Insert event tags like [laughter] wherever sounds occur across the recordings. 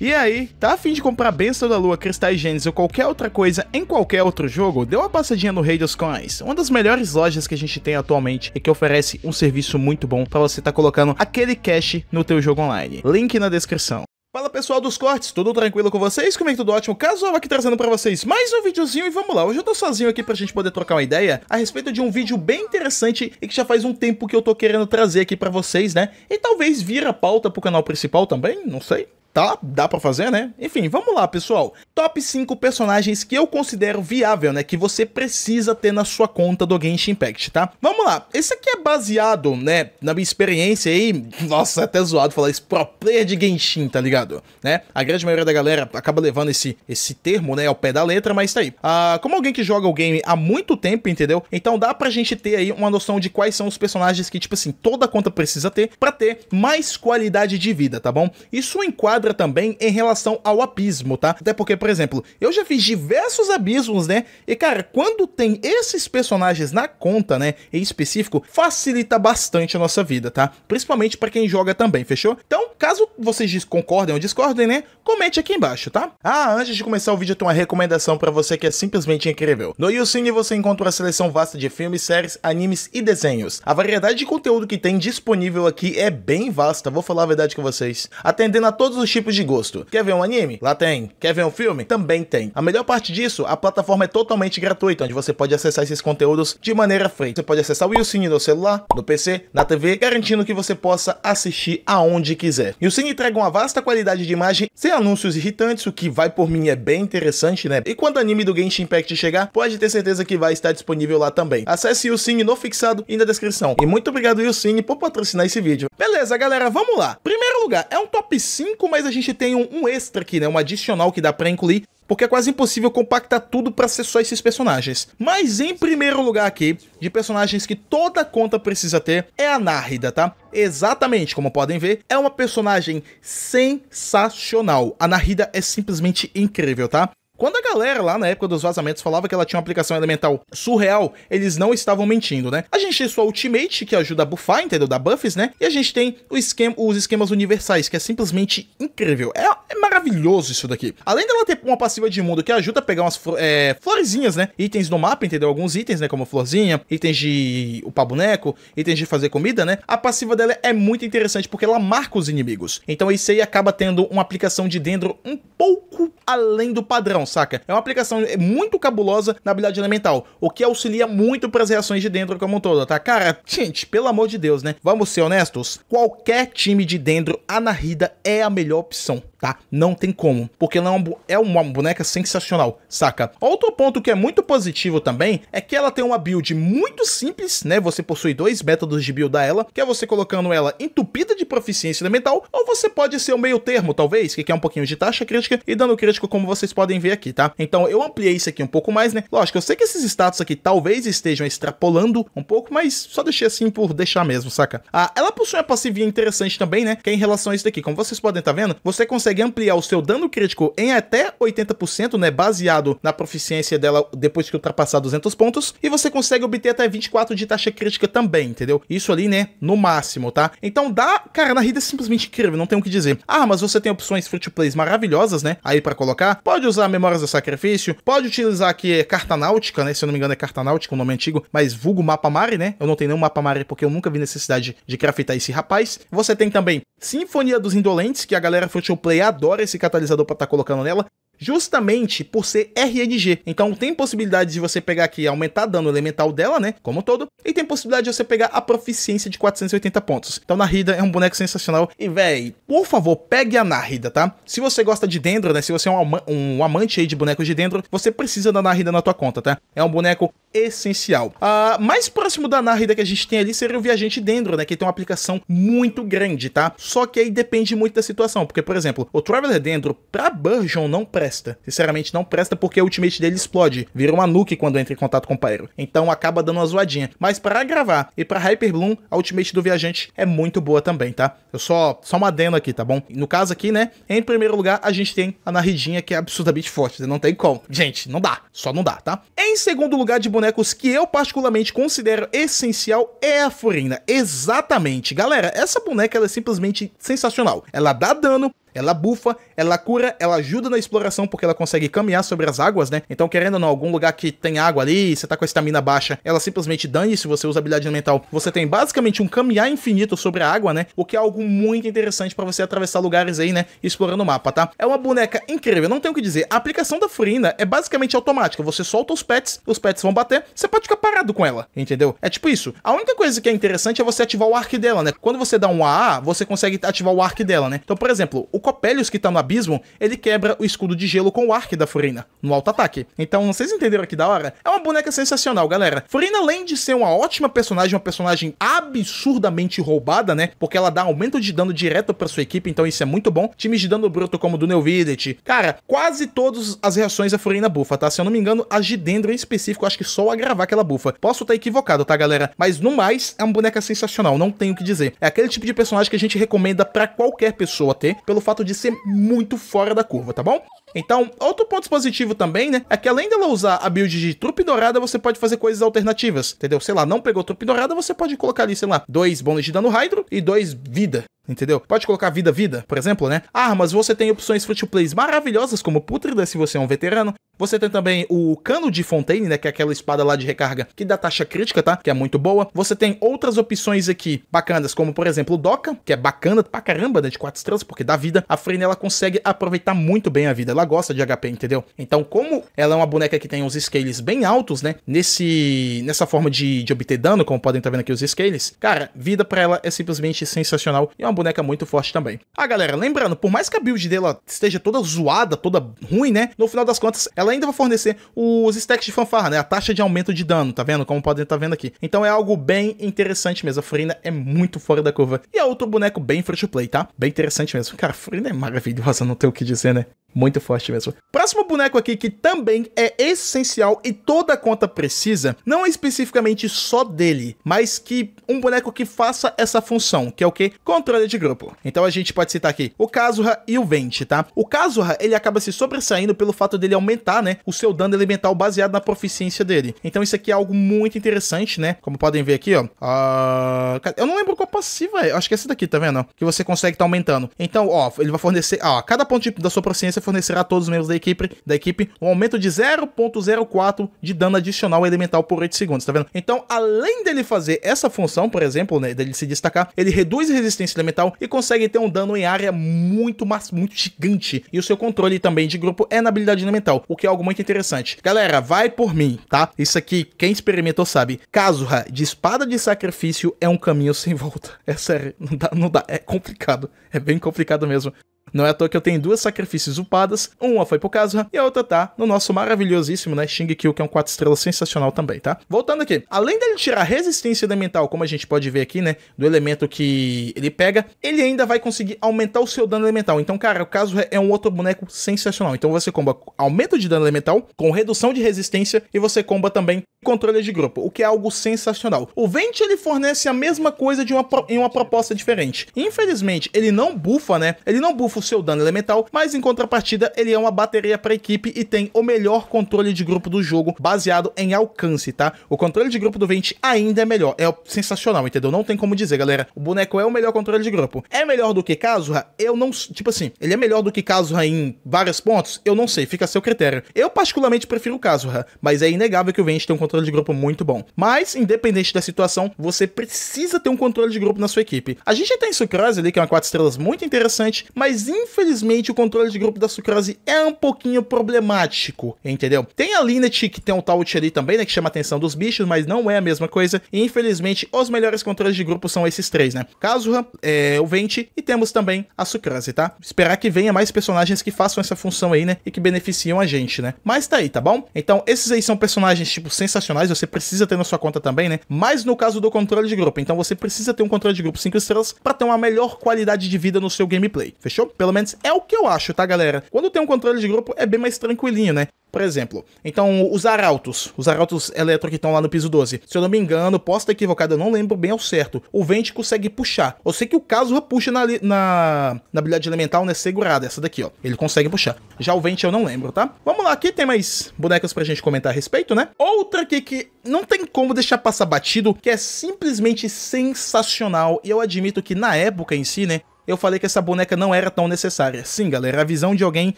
E aí, tá afim de comprar Benção da Lua, Cristais Gênesis ou qualquer outra coisa em qualquer outro jogo? Dê uma passadinha no Rei dos Coins, uma das melhores lojas que a gente tem atualmente e que oferece um serviço muito bom para você estar tá colocando aquele cash no teu jogo online. Link na descrição. Fala pessoal dos cortes, tudo tranquilo com vocês? Como é tudo ótimo? Casual aqui trazendo pra vocês mais um videozinho e vamos lá, hoje eu tô sozinho aqui pra gente poder trocar uma ideia a respeito de um vídeo bem interessante e que já faz um tempo que eu tô querendo trazer aqui pra vocês, né? E talvez vira pauta pro canal principal também, não sei tá, dá para fazer, né? Enfim, vamos lá, pessoal. Top 5 personagens que eu considero viável, né, que você precisa ter na sua conta do Genshin Impact, tá? Vamos lá. Esse aqui é baseado, né, na minha experiência aí, nossa, é até zoado falar isso, pro player de Genshin, tá ligado? Né? A grande maioria da galera acaba levando esse esse termo, né, ao pé da letra, mas tá aí. Ah, como alguém que joga o game há muito tempo, entendeu? Então dá pra gente ter aí uma noção de quais são os personagens que, tipo assim, toda conta precisa ter para ter mais qualidade de vida, tá bom? Isso enquadra também em relação ao abismo, tá? Até porque, por exemplo, eu já fiz diversos abismos, né? E, cara, quando tem esses personagens na conta, né, em específico, facilita bastante a nossa vida, tá? Principalmente para quem joga também, fechou? Então, caso vocês concordem ou discordem, né, comente aqui embaixo, tá? Ah, antes de começar o vídeo, eu tenho uma recomendação para você que é simplesmente incrível. No YouCine você encontra uma seleção vasta de filmes, séries, animes e desenhos. A variedade de conteúdo que tem disponível aqui é bem vasta, vou falar a verdade com vocês. Atendendo a todos os tipos de gosto. Quer ver um anime? Lá tem. Quer ver um filme? Também tem. A melhor parte disso, a plataforma é totalmente gratuita, onde você pode acessar esses conteúdos de maneira free. Você pode acessar o Cine no celular, no PC, na TV, garantindo que você possa assistir aonde quiser. E o Cine entrega uma vasta qualidade de imagem, sem anúncios irritantes, o que vai por mim é bem interessante, né? E quando o anime do Genshin Impact chegar, pode ter certeza que vai estar disponível lá também. Acesse o Cine no fixado e na descrição. E muito obrigado, Cine por patrocinar esse vídeo. Beleza, galera, vamos lá. Primeiro lugar, é um top 5, mas mas a gente tem um, um extra aqui, né? Um adicional que dá pra incluir, porque é quase impossível compactar tudo para ser só esses personagens. Mas em primeiro lugar aqui, de personagens que toda conta precisa ter, é a Nárida, tá? Exatamente, como podem ver, é uma personagem sensacional. A Nárida é simplesmente incrível, tá? Quando a galera lá na época dos vazamentos falava que ela tinha uma aplicação elemental surreal, eles não estavam mentindo, né? A gente tem sua Ultimate, que ajuda a buffar, entendeu? Da buffs, né? E a gente tem esquema, os esquemas universais, que é simplesmente incrível. É, maravilhoso isso daqui. Além dela ter uma passiva de mundo que ajuda a pegar umas é, florezinhas, né? Itens no mapa, entendeu? Alguns itens, né? Como florzinha, itens de upar boneco, itens de fazer comida, né? A passiva dela é muito interessante porque ela marca os inimigos. Então isso aí acaba tendo uma aplicação de dendro um pouco além do padrão, saca? É uma aplicação muito cabulosa na habilidade elemental, o que auxilia muito para as reações de dendro como um todo, tá? Cara, gente, pelo amor de Deus, né? Vamos ser honestos, qualquer time de dendro, a Narida é a melhor opção, tá? Não não tem como. Porque ela é, é uma, boneca sensacional, saca? Outro ponto que é muito positivo também é que ela tem uma build muito simples, né? Você possui dois métodos de build ela, que é você colocando ela entupida de proficiência elemental, ou você pode ser o meio termo, talvez, que quer um pouquinho de taxa crítica e dando crítico, como vocês podem ver aqui, tá? Então eu ampliei isso aqui um pouco mais, né? Lógico, eu sei que esses status aqui talvez estejam extrapolando um pouco, mas só deixei assim por deixar mesmo, saca? Ah, ela possui uma passivinha interessante também, né? Que é em relação a isso daqui. Como vocês podem estar tá vendo, você consegue ampliar o seu dano crítico em até 80%, né, baseado na proficiência dela depois que ultrapassar 200 pontos, e você consegue obter até 24 de taxa crítica também, entendeu? Isso ali, né, no máximo, tá? Então dá, cara, na rida é simplesmente incrível, não tem o que dizer. Ah, mas você tem opções free to plays maravilhosas, né, aí para colocar. Pode usar Memórias do Sacrifício, pode utilizar aqui é, Carta Náutica, né, se eu não me engano é Carta Náutica, o um nome antigo, mas vulgo Mapa Mare, né? Eu não tenho nenhum Mapa Mare porque eu nunca vi necessidade de craftar esse rapaz. Você tem também Sinfonia dos Indolentes, que a galera free to play adora esse catalisador para estar tá colocando nela justamente por ser RNG. Então tem possibilidade de você pegar aqui e aumentar dano elemental dela, né? Como todo. E tem possibilidade de você pegar a proficiência de 480 pontos. Então Narida é um boneco sensacional. E, véi, por favor, pegue a Narida, tá? Se você gosta de Dendro, né? Se você é um, um amante aí de bonecos de Dendro, você precisa da Narida na tua conta, tá? É um boneco essencial. Ah, mais próximo da Narida que a gente tem ali seria o Viajante Dendro, né? Que tem uma aplicação muito grande, tá? Só que aí depende muito da situação. Porque, por exemplo, o Traveler Dendro pra Burgeon não presta presta. Sinceramente, não presta porque o ultimate dele explode, vira uma nuke quando entra em contato com o Pyro. Então acaba dando uma zoadinha. Mas para gravar e para Hyper Bloom, a ultimate do viajante é muito boa também, tá? Eu só, só uma adendo aqui, tá bom? No caso aqui, né, em primeiro lugar, a gente tem a Narridinha, que é absurdamente forte, né? não tem como. Gente, não dá, só não dá, tá? Em segundo lugar de bonecos que eu particularmente considero essencial é a Furina, exatamente. Galera, essa boneca ela é simplesmente sensacional. Ela dá dano, ela bufa, ela cura, ela ajuda na exploração porque ela consegue caminhar sobre as águas, né? Então, querendo ou não, algum lugar que tem água ali, você tá com a estamina baixa, ela simplesmente dane. Se você usa habilidade mental, você tem basicamente um caminhar infinito sobre a água, né? O que é algo muito interessante para você atravessar lugares aí, né? Explorando o mapa, tá? É uma boneca incrível, não tenho o que dizer. A aplicação da Furina é basicamente automática. Você solta os pets, os pets vão bater, você pode ficar parado com ela, entendeu? É tipo isso. A única coisa que é interessante é você ativar o arco dela, né? Quando você dá um AA, você consegue ativar o arco dela, né? Então, por exemplo, o Copélios, que tá no abismo, ele quebra o escudo de gelo com o arco da Furina, no alto ataque. Então, vocês entenderam que da hora? É uma boneca sensacional, galera. Furina, além de ser uma ótima personagem, uma personagem absurdamente roubada, né? Porque ela dá aumento de dano direto pra sua equipe, então isso é muito bom. Times de dano bruto como o do Neuvidet. Cara, quase todas as reações a Furina bufa, tá? Se eu não me engano, a dentro em específico, acho que só o agravar aquela bufa. Posso estar tá equivocado, tá, galera? Mas no mais, é uma boneca sensacional, não tenho o que dizer. É aquele tipo de personagem que a gente recomenda para qualquer pessoa ter, pelo fato fato de ser muito fora da curva, tá bom? Então, outro ponto positivo também, né, é que além dela usar a build de trupe dourada, você pode fazer coisas alternativas, entendeu? Sei lá, não pegou trupe dourada, você pode colocar ali, sei lá, dois bônus de dano hydro e dois vida. Entendeu? Pode colocar vida, vida, por exemplo, né? Armas, você tem opções free to plays maravilhosas, como Putrida, se você é um veterano. Você tem também o Cano de Fontaine, né? Que é aquela espada lá de recarga que dá taxa crítica, tá? Que é muito boa. Você tem outras opções aqui bacanas, como por exemplo o Doca, que é bacana pra caramba, né? De 4 estrelas, porque dá vida. A Freina, ela consegue aproveitar muito bem a vida. Ela ela gosta de HP, entendeu? Então, como ela é uma boneca que tem uns scales bem altos, né? Nesse, nessa forma de, de obter dano, como podem estar tá vendo aqui os scales, cara, vida para ela é simplesmente sensacional e é uma boneca muito forte também. Ah, galera, lembrando, por mais que a build dela esteja toda zoada, toda ruim, né? No final das contas, ela ainda vai fornecer os stacks de fanfarra, né? A taxa de aumento de dano, tá vendo? Como podem estar tá vendo aqui. Então é algo bem interessante mesmo. A Furina é muito fora da curva. E é outro boneco bem free to play, tá? Bem interessante mesmo. Cara, a Furina é maravilhosa, não tem o que dizer, né? Muito forte mesmo. Próximo boneco aqui que também é essencial e toda conta precisa, não é especificamente só dele, mas que um boneco que faça essa função, que é o que? Controle de grupo. Então a gente pode citar aqui o Kazuha e o Vente, tá? O Kazuha, ele acaba se sobressaindo pelo fato dele aumentar, né, o seu dano elemental baseado na proficiência dele. Então isso aqui é algo muito interessante, né? Como podem ver aqui, ó. Ah, eu não lembro qual passiva é. Acho que é essa daqui, tá vendo? Que você consegue tá aumentando. Então, ó, ele vai fornecer... Ó, cada ponto de, da sua proficiência fornecerá a todos os membros da equipe, da equipe um aumento de 0.04 de dano adicional elemental por 8 segundos, tá vendo? Então, além dele fazer essa função, por exemplo, né, dele se destacar, ele reduz resistência elemental e consegue ter um dano em área muito, mas muito gigante. E o seu controle também de grupo é na habilidade elemental, o que é algo muito interessante. Galera, vai por mim, tá? Isso aqui, quem experimentou sabe. Kazuha, de espada de sacrifício, é um caminho sem volta. [laughs] É sério, não dá, não dá. É complicado. É bem complicado mesmo. Não é à toa que eu tenho duas sacrifícios upadas, uma foi pro Kazuha e a outra tá no nosso maravilhosíssimo, né, Kill que é um 4 estrelas sensacional também, tá? Voltando aqui, além dele tirar resistência elemental, como a gente pode ver aqui, né, do elemento que ele pega, ele ainda vai conseguir aumentar o seu dano elemental. Então, cara, o Kazuha é um outro boneco sensacional. Então você comba aumento de dano elemental com redução de resistência e você comba também controle de grupo, o que é algo sensacional. O Vente ele fornece a mesma coisa de uma em uma proposta diferente. Infelizmente, ele não bufa, né? Ele não bufa o seu dano elemental, mas em contrapartida ele é uma bateria para equipe e tem o melhor controle de grupo do jogo baseado em alcance, tá? O controle de grupo do Vente ainda é melhor, é sensacional, entendeu? Não tem como dizer, galera. O boneco é o melhor controle de grupo. É melhor do que Kazuha? Eu não, tipo assim, ele é melhor do que Kazuha em vários pontos? Eu não sei, fica a seu critério. Eu particularmente prefiro Kazuha, mas é inegável que o Vente tem um controle de grupo muito bom. Mas, independente da situação, você precisa ter um controle de grupo na sua equipe. A gente já tem Sucrose ali, que é uma 4 estrelas muito interessante, mas infelizmente, o controle de grupo da sucrose é um pouquinho problemático, entendeu? Tem a Linet, que tem um taut ali também, né, que chama a atenção dos bichos, mas não é a mesma coisa. E, infelizmente, os melhores controles de grupo são esses três, né? Kazuha, eh, é, o Vente e temos também a sucrose, tá? Esperar que venha mais personagens que façam essa função aí, né, e que beneficiam a gente, né? Mas tá aí, tá bom? Então, esses aí são personagens, tipo, sensacionais, você precisa ter na sua conta também, né? Mas no caso do controle de grupo, então você precisa ter um controle de grupo 5 estrelas para ter uma melhor qualidade de vida no seu gameplay, fechou? Pelo menos é o que eu acho, tá, galera? Quando tem um controle de grupo, é bem mais tranquilinho, né? Por exemplo, então os arautos, os arautos eletro que estão lá no piso 12. Se eu não me engano, posso estar equivocado, eu não lembro bem ao certo. O Vente consegue puxar. Eu sei que o caso puxa na, na, na habilidade elemental, né? Segurada, essa daqui, ó. Ele consegue puxar. Já o Vente eu não lembro, tá? Vamos lá, aqui tem mais bonecas pra gente comentar a respeito, né? Outra aqui que não tem como deixar passar batido, que é simplesmente sensacional. E eu admito que na época em si, né? eu falei que essa boneca não era tão necessária. Sim, galera, a visão de alguém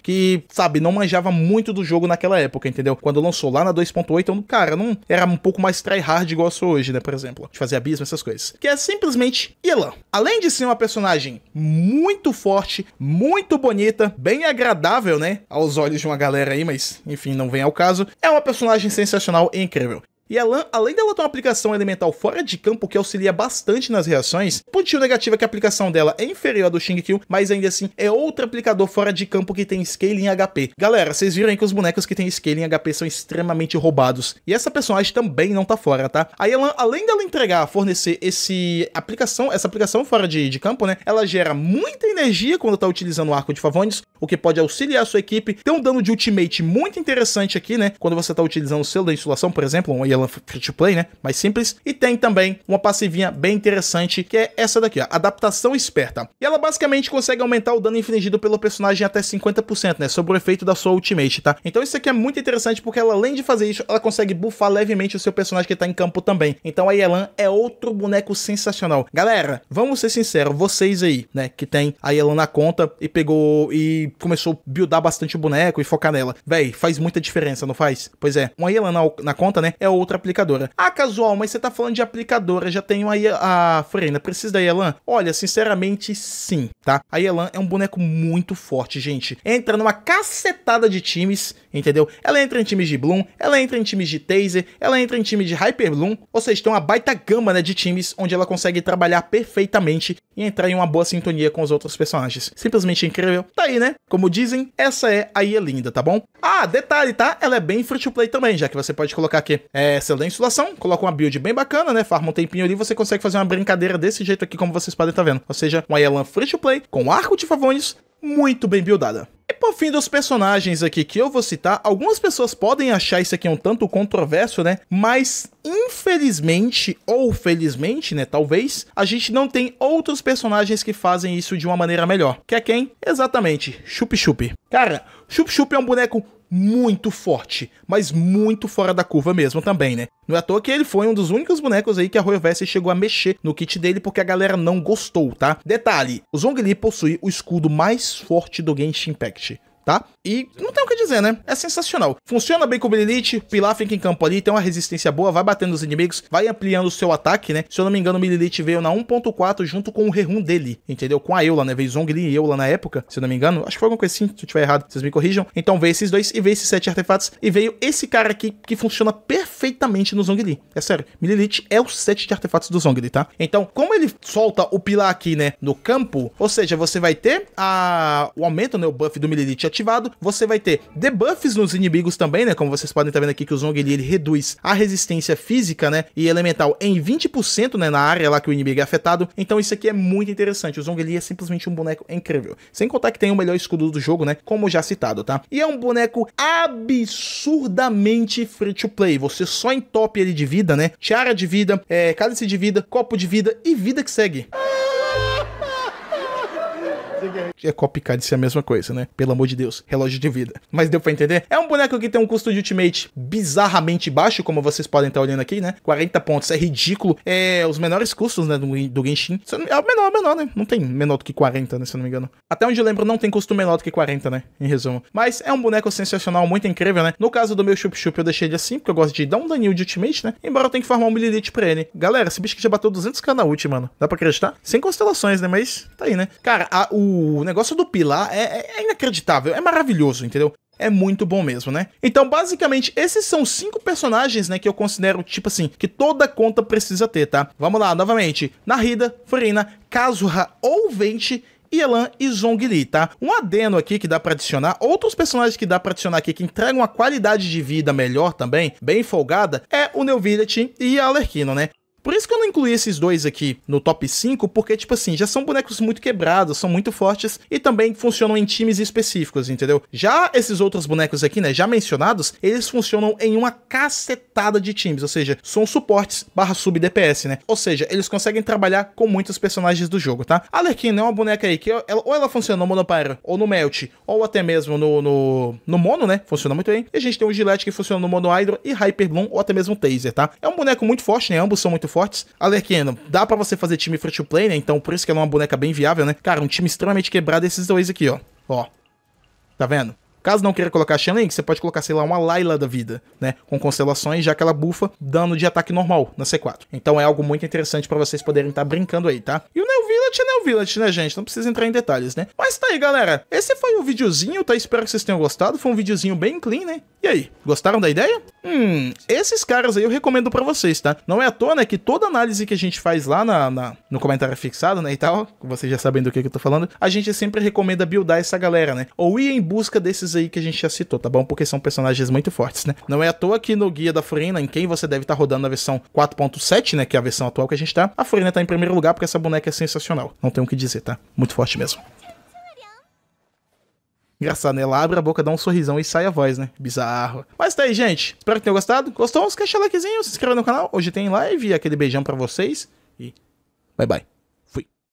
que, sabe, não manjava muito do jogo naquela época, entendeu? Quando lançou lá na 2.8, então, cara, não era um pouco mais tryhard igual eu sou hoje, né, por exemplo, de fazer abismo, essas coisas. Que é simplesmente Ilan. Além de ser uma personagem muito forte, muito bonita, bem agradável, né, aos olhos de uma galera aí, mas enfim, não vem ao caso, é uma personagem sensacional e incrível. E a Lan, além dela ter uma aplicação elemental fora de campo que auxilia bastante nas reações, o pontinho negativo é que a aplicação dela é inferior à do Kill, mas ainda assim é outro aplicador fora de campo que tem scaling HP. Galera, vocês viram aí que os bonecos que tem scaling HP são extremamente roubados. E essa personagem também não tá fora, tá? Aí ela, além dela entregar, fornecer esse aplicação, essa aplicação fora de, de campo, né? Ela gera muita energia quando tá utilizando o arco de Favones, o que pode auxiliar a sua equipe. Tem um dano de ultimate muito interessante aqui, né? Quando você tá utilizando o selo da insulação, por exemplo, um ela Free to Play, né? Mais simples. E tem também uma passivinha bem interessante, que é essa daqui, ó, Adaptação Esperta. E ela basicamente consegue aumentar o dano infligido pelo personagem até 50%, né? Sobre o efeito da sua ultimate, tá? Então isso aqui é muito interessante, porque ela, além de fazer isso, ela consegue buffar levemente o seu personagem que tá em campo também. Então a Yelan é outro boneco sensacional. Galera, vamos ser sinceros, vocês aí, né, que tem a Yelan na conta e pegou e começou a buildar bastante o boneco e focar nela. Véi, faz muita diferença, não faz? Pois é, uma Yelan na, na conta, né, é outro outra aplicadora. Ah, casual, mas você tá falando de aplicadora, já tenho aí a Frena, precisa da Yelan? Olha, sinceramente, sim, tá? A Yelan é um boneco muito forte, gente. Entra numa cacetada de times, entendeu? Ela entra em times de Bloom, ela entra em times de Taser, ela entra em time de Hyper Bloom, ou seja, tem uma baita gama, né, de times onde ela consegue trabalhar perfeitamente e entrar em uma boa sintonia com os outros personagens. Simplesmente incrível. Tá aí, né? Como dizem, essa é a Yelinda, tá bom? Ah, detalhe, tá? Ela é bem free-to-play também, já que você pode colocar aqui. É, excelente insulação, coloca uma build bem bacana, né? Farma um tempinho ali, você consegue fazer uma brincadeira desse jeito aqui, como vocês podem estar tá vendo. Ou seja, uma Yelan free to play, com arco de favones, muito bem buildada. E por fim dos personagens aqui que eu vou citar, algumas pessoas podem achar isso aqui um tanto controverso, né? Mas infelizmente ou felizmente, né, talvez, a gente não tem outros personagens que fazem isso de uma maneira melhor. Que é quem? Exatamente, Chup Chup. Cara, Chup Chup é um boneco muito forte, mas muito fora da curva mesmo também, né? Não é à toa que ele foi um dos únicos bonecos aí que a Royal Verse chegou a mexer no kit dele porque a galera não gostou, tá? Detalhe, o Zhongli possui o escudo mais forte do Genshin Impact, tá? E não tem quiser, né? É sensacional. Funciona bem com o Mililith, Pilar fica em campo ali, tem uma resistência boa, vai batendo os inimigos, vai ampliando o seu ataque, né? Se eu não me engano, o Mililith veio na 1.4 junto com o Rerun dele, entendeu? Com a Eula, né? Veio Zongli e Eula na época, se eu não me engano. Acho que foi alguma coisa assim, se eu tiver errado, vocês me corrijam. Então veio esses dois e veio esses sete artefatos e veio esse cara aqui que funciona perfeitamente no Zongli. É sério, Mililith é o set de artefatos do Zongli, tá? Então, como ele solta o pilar aqui, né, no campo, ou seja, você vai ter a... o aumento, né, o buff do Mililith ativado, você vai ter debuffs nos inimigos também, né? Como vocês podem estar tá vendo aqui que o Zong ele, ele reduz a resistência física, né? E elemental em 20%, né? Na área lá que o inimigo é afetado. Então isso aqui é muito interessante. O Zong ele é simplesmente um boneco incrível. Sem contar que tem o melhor escudo do jogo, né? Como já citado, tá? E é um boneco absurdamente free to play. Você só entope ele de vida, né? Tiara de vida, é, cálice de vida, copo de vida e vida que segue. Música é copycat de ser a mesma coisa, né? Pelo amor de Deus, relógio de vida. Mas deu pra entender? É um boneco que tem um custo de ultimate bizarramente baixo, como vocês podem estar olhando aqui, né? 40 pontos, é ridículo. É os menores custos, né, do, do Genshin. É o menor, é o menor, né? Não tem menor do que 40, né, se eu não me engano. Até onde eu lembro, não tem custo menor do que 40, né? Em resumo. Mas é um boneco sensacional, muito incrível, né? No caso do meu Chup Chup, eu deixei ele assim, porque eu gosto de dar um daninho de ultimate, né? Embora eu tenha que farmar um Mililith pra ele. Galera, esse bicho que já bateu 200k na ult, mano. Dá pra acreditar? Sem constelações, né? Mas tá aí, né? Cara, a, o o negócio do Pilar é, é, é inacreditável, é maravilhoso, entendeu? É muito bom mesmo, né? Então, basicamente, esses são cinco personagens, né, que eu considero, tipo assim, que toda conta precisa ter, tá? Vamos lá, novamente. Narida, Furina, Kazuha ou Vente Yelan e Zhongli, tá? Um adeno aqui que dá pra adicionar, outros personagens que dá pra adicionar aqui que entregam uma qualidade de vida melhor também, bem folgada, é o Neuvilletin e a Alerquino, né? Por isso que eu não incluí esses dois aqui no top 5, porque, tipo assim, já são bonecos muito quebrados, são muito fortes e também funcionam em times específicos, entendeu? Já esses outros bonecos aqui, né, já mencionados, eles funcionam em uma cacetada de times, ou seja, são suportes barra sub DPS, né? Ou seja, eles conseguem trabalhar com muitos personagens do jogo, tá? A Lerquina é uma boneca aí que ela, ou ela funciona no Monopyro, ou no Melt, ou até mesmo no, no, no Mono, né? Funciona muito bem. E a gente tem o Gillette que funciona no Mono Hydro e Hyper Bloom, ou até mesmo o Taser, tá? É um boneco muito forte, né? Ambos são muito fortes fortes. A dá para você fazer time free to play, né? Então por isso que ela é uma boneca bem viável, né? Cara, um time extremamente quebrado esses dois aqui, ó. Ó. Tá vendo? Caso não queira colocar a Shenling, você pode colocar, sei lá, uma Layla da vida, né? Com constelações, já que ela bufa dano de ataque normal na C4. Então é algo muito interessante para vocês poderem estar tá brincando aí, tá? E né, o Neuville Village não é o Village, né, gente? Não precisa entrar em detalhes, né? Mas tá aí, galera. Esse foi o videozinho, tá? Espero que vocês tenham gostado. Foi um videozinho bem clean, né? E aí, gostaram da ideia? Hum, esses caras aí eu recomendo para vocês, tá? Não é à toa, né, que toda análise que a gente faz lá na, na, no comentário fixado, né, e tal, vocês já sabem do que, que eu tô falando, a gente sempre recomenda buildar essa galera, né? Ou ir em busca desses aí que a gente já citou, tá bom? Porque são personagens muito fortes, né? Não é à toa que no Guia da Furina, em quem você deve estar tá rodando na versão 4.7, né, que é a versão atual que a gente tá, a Furina tá em primeiro lugar porque essa boneca é sensacional sensacional. Não tenho o que dizer, tá? Muito forte mesmo. Engraçado, né? Ela abre a boca, dá um sorrisão e sai a voz, né? Bizarro. Mas tá aí, gente. Espero que tenham gostado. Gostou? Esquece o likezinho, se inscreva no canal. Hoje tem live, aquele beijão pra vocês. E bye bye.